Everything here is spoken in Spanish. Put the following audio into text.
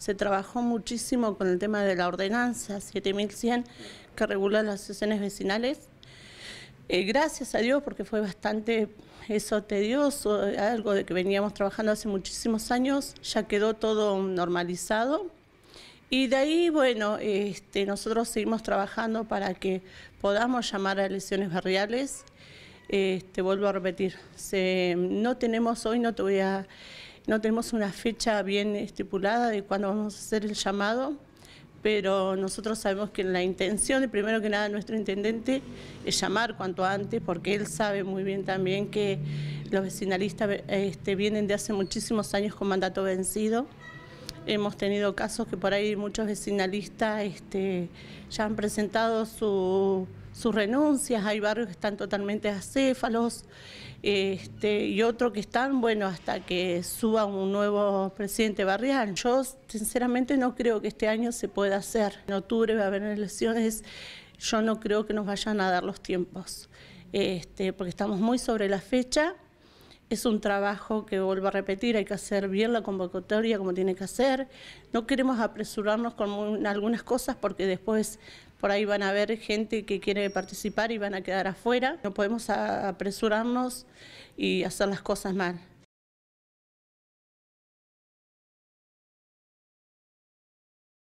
Se trabajó muchísimo con el tema de la ordenanza 7100 que regula las sesiones vecinales. Eh, gracias a Dios porque fue bastante eso tedioso, algo de que veníamos trabajando hace muchísimos años, ya quedó todo normalizado. Y de ahí, bueno, este, nosotros seguimos trabajando para que podamos llamar a lesiones barriales. Este, vuelvo a repetir, no tenemos hoy, no te voy a no tenemos una fecha bien estipulada de cuándo vamos a hacer el llamado, pero nosotros sabemos que la intención, primero que nada, nuestro intendente es llamar cuanto antes, porque él sabe muy bien también que los vecinalistas eh, este, vienen de hace muchísimos años con mandato vencido. Hemos tenido casos que por ahí muchos vecinalistas este, ya han presentado su, sus renuncias, hay barrios que están totalmente acéfalos este, y otros que están, bueno, hasta que suba un nuevo presidente barrial. Yo sinceramente no creo que este año se pueda hacer. En octubre va a haber elecciones, yo no creo que nos vayan a dar los tiempos, este, porque estamos muy sobre la fecha. Es un trabajo que vuelvo a repetir, hay que hacer bien la convocatoria como tiene que hacer. No queremos apresurarnos con algunas cosas porque después por ahí van a haber gente que quiere participar y van a quedar afuera. No podemos apresurarnos y hacer las cosas mal.